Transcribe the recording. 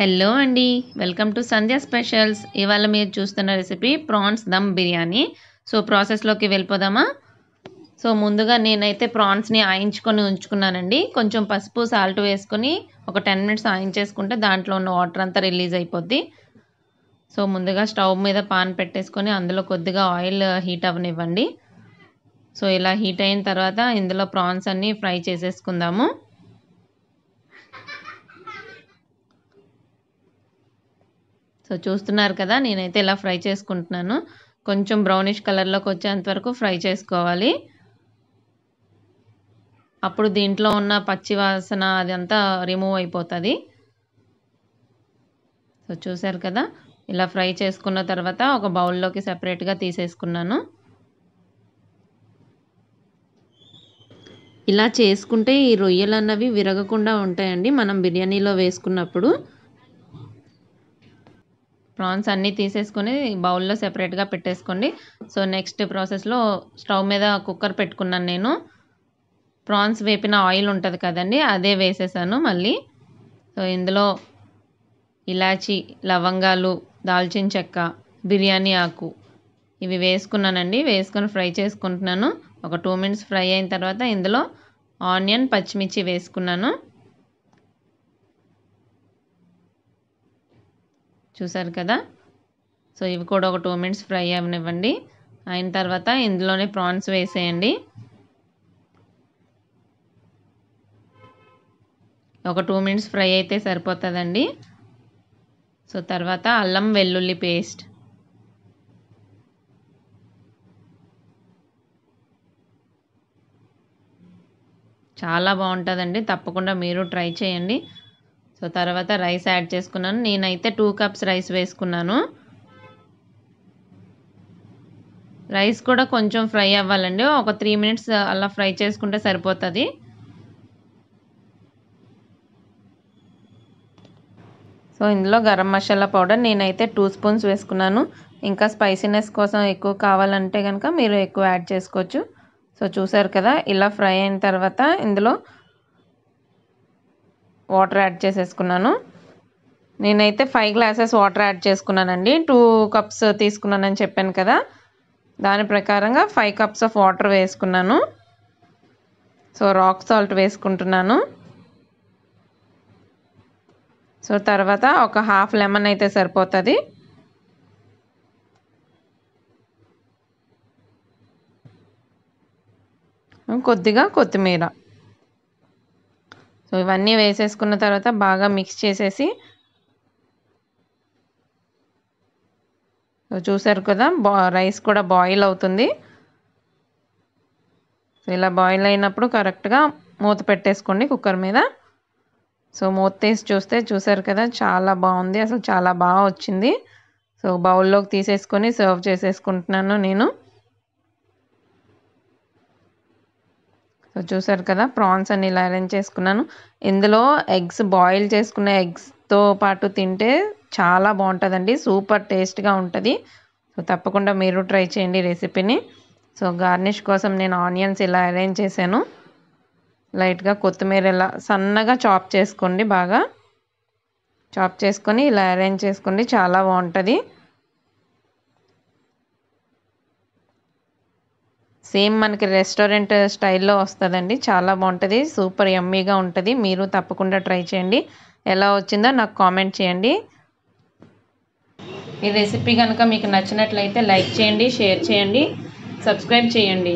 hello అండి welcome to Sandhya specials ఇవాళ మీరు చూస్తున్న recipe prawns dum biryani so ప్రాసెస్లోకి వెళ్ళిపోదామా సో ముందుగా నేనైతే ప్రాన్స్ని ఆయించుకొని ఉంచుకున్నానండి కొంచెం పసుపు సాల్ట్ వేసుకొని ఒక టెన్ మినిట్స్ ఆయించేసుకుంటే దాంట్లో ఉన్న వాటర్ అంతా రిలీజ్ అయిపోద్ది సో ముందుగా స్టవ్ మీద పాన్ పెట్టేసుకొని అందులో కొద్దిగా ఆయిల్ హీట్ అవ్వనివ్వండి సో ఇలా హీట్ అయిన తర్వాత ఇందులో ప్రాన్స్ అన్నీ ఫ్రై చేసేసుకుందాము సో చూస్తున్నారు కదా నేనైతే ఇలా ఫ్రై చేసుకుంటున్నాను కొంచెం బ్రౌనిష్ కలర్లోకి వచ్చేంత వరకు ఫ్రై చేసుకోవాలి అప్పుడు దీంట్లో ఉన్న పచ్చి వాసన అదంతా రిమూవ్ అయిపోతుంది సో చూసారు కదా ఇలా ఫ్రై చేసుకున్న తర్వాత ఒక బౌల్లోకి సపరేట్గా తీసేసుకున్నాను ఇలా చేసుకుంటే ఈ రొయ్యలు అన్నవి విరగకుండా ఉంటాయండి మనం బిర్యానీలో వేసుకున్నప్పుడు ప్రాన్స్ అన్నీ తీసేసుకొని బౌల్లో సెపరేట్గా పెట్టేసుకోండి సో నెక్స్ట్ ప్రాసెస్లో స్టవ్ మీద కుక్కర్ పెట్టుకున్నాను నేను ప్రాన్స్ వేపిన ఆయిల్ ఉంటుంది కదండి అదే వేసేసాను మళ్ళీ సో ఇందులో ఇలాచి లవంగాలు దాల్చిన చెక్క బిర్యానీ ఆకు ఇవి వేసుకున్నానండి వేసుకొని ఫ్రై చేసుకుంటున్నాను ఒక టూ మినిట్స్ ఫ్రై అయిన తర్వాత ఇందులో ఆనియన్ పచ్చిమిర్చి వేసుకున్నాను చూసారు కదా సో ఇవి కూడా ఒక టూ మినిట్స్ ఫ్రై అవనివ్వండి అయిన తర్వాత ఇందులోనే ప్రాన్స్ వేసేయండి ఒక టూ మినిట్స్ ఫ్రై అయితే సరిపోతుందండి సో తర్వాత అల్లం వెల్లుల్లి పేస్ట్ చాలా బాగుంటుందండి తప్పకుండా మీరు ట్రై చేయండి సో తర్వాత రైస్ యాడ్ చేసుకున్నాను నేనైతే టూ కప్స్ రైస్ వేసుకున్నాను రైస్ కూడా కొంచెం ఫ్రై అవ్వాలండి ఒక త్రీ మినిట్స్ అలా ఫ్రై చేసుకుంటే సరిపోతుంది సో ఇందులో గరం మసాలా పౌడర్ నేనైతే టూ స్పూన్స్ వేసుకున్నాను ఇంకా స్పైసీనెస్ కోసం ఎక్కువ కావాలంటే కనుక మీరు ఎక్కువ యాడ్ చేసుకోవచ్చు సో చూసారు కదా ఇలా ఫ్రై అయిన తర్వాత ఇందులో వాటర్ యాడ్ చేసేసుకున్నాను నేనైతే ఫైవ్ గ్లాసెస్ వాటర్ యాడ్ చేసుకున్నానండి టూ కప్స్ తీసుకున్నానని చెప్పాను కదా దాని ప్రకారంగా ఫైవ్ కప్స్ ఆఫ్ వాటర్ వేసుకున్నాను సో రాక్ సాల్ట్ వేసుకుంటున్నాను సో తర్వాత ఒక హాఫ్ లెమన్ అయితే సరిపోతుంది కొద్దిగా కొత్తిమీర సో ఇవన్నీ వేసేసుకున్న తర్వాత బాగా మిక్స్ చేసేసి సో చూసారు కదా బా రైస్ కూడా బాయిల్ అవుతుంది సో ఇలా బాయిల్ అయినప్పుడు కరెక్ట్గా మూత పెట్టేసుకోండి కుక్కర్ మీద సో మూత తీసి చూస్తే చూసారు కదా చాలా బాగుంది అసలు చాలా బాగా వచ్చింది సో బౌల్లోకి తీసేసుకొని సర్వ్ చేసేసుకుంటున్నాను నేను సో చూసారు కదా ప్రాన్స్ అని ఇలా అరేంజ్ చేసుకున్నాను ఇందులో ఎగ్స్ బాయిల్ చేసుకున్న ఎగ్స్తో పాటు తింటే చాలా బాగుంటుందండి సూపర్ టేస్ట్గా ఉంటుంది సో తప్పకుండా మీరు ట్రై చేయండి రెసిపీని సో గార్నిష్ కోసం నేను ఆనియన్స్ ఇలా అరేంజ్ చేశాను లైట్గా కొత్తిమీర ఇలా సన్నగా చాప్ చేసుకోండి బాగా చాప్ చేసుకొని ఇలా అరేంజ్ చేసుకోండి చాలా బాగుంటుంది సేమ్ మనకి రెస్టారెంట్ స్టైల్లో వస్తుందండి చాలా బాగుంటుంది సూపర్ ఎమ్మీగా ఉంటుంది మీరు తప్పకుండా ట్రై చేయండి ఎలా వచ్చిందో నాకు కామెంట్ చేయండి ఈ రెసిపీ కనుక మీకు నచ్చినట్లయితే లైక్ చేయండి షేర్ చేయండి సబ్స్క్రైబ్ చేయండి